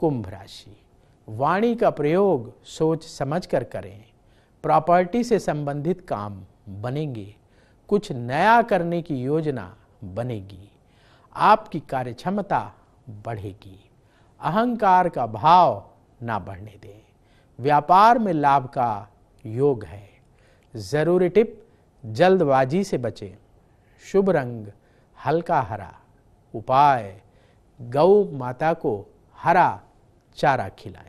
कुंभ राशि वाणी का प्रयोग सोच समझ कर करें प्रॉपर्टी से संबंधित काम बनेंगे कुछ नया करने की योजना बनेगी आपकी कार्यक्षमता बढ़ेगी अहंकार का भाव ना बढ़ने दें व्यापार में लाभ का योग है ज़रूरी टिप जल्दबाजी से बचें शुभ रंग हल्का हरा उपाय गौ माता को हरा चारा खिलाए